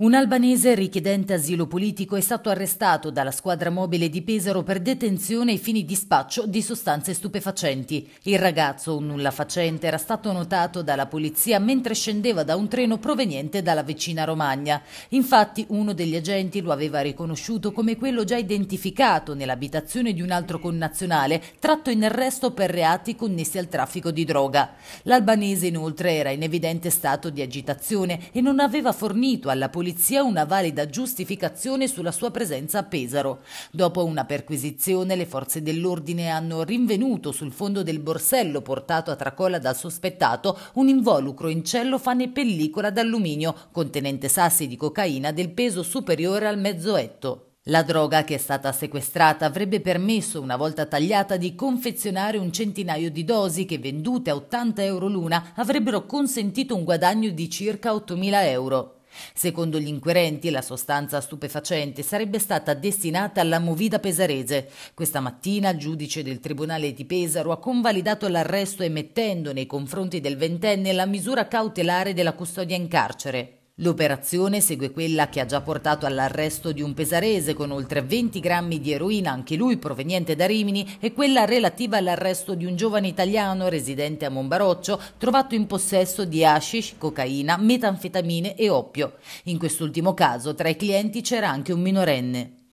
Un albanese richiedente asilo politico è stato arrestato dalla squadra mobile di Pesaro per detenzione ai fini di spaccio di sostanze stupefacenti. Il ragazzo, un nullafacente, era stato notato dalla polizia mentre scendeva da un treno proveniente dalla vicina Romagna. Infatti uno degli agenti lo aveva riconosciuto come quello già identificato nell'abitazione di un altro connazionale, tratto in arresto per reati connessi al traffico di droga. L'albanese inoltre era in evidente stato di agitazione e non aveva fornito alla polizia polizia una valida giustificazione sulla sua presenza a Pesaro. Dopo una perquisizione, le forze dell'ordine hanno rinvenuto sul fondo del borsello portato a tracolla dal sospettato un involucro in cellofane e pellicola d'alluminio contenente sassi di cocaina del peso superiore al mezzo etto. La droga che è stata sequestrata avrebbe permesso, una volta tagliata, di confezionare un centinaio di dosi che, vendute a 80 euro l'una, avrebbero consentito un guadagno di circa 8.000 euro. Secondo gli inquirenti, la sostanza stupefacente sarebbe stata destinata alla movida pesarese. Questa mattina il giudice del Tribunale di Pesaro ha convalidato l'arresto emettendo nei confronti del ventenne la misura cautelare della custodia in carcere. L'operazione segue quella che ha già portato all'arresto di un pesarese con oltre 20 grammi di eroina, anche lui proveniente da Rimini, e quella relativa all'arresto di un giovane italiano residente a Monbaroccio, trovato in possesso di hashish, cocaina, metanfetamine e oppio. In quest'ultimo caso tra i clienti c'era anche un minorenne.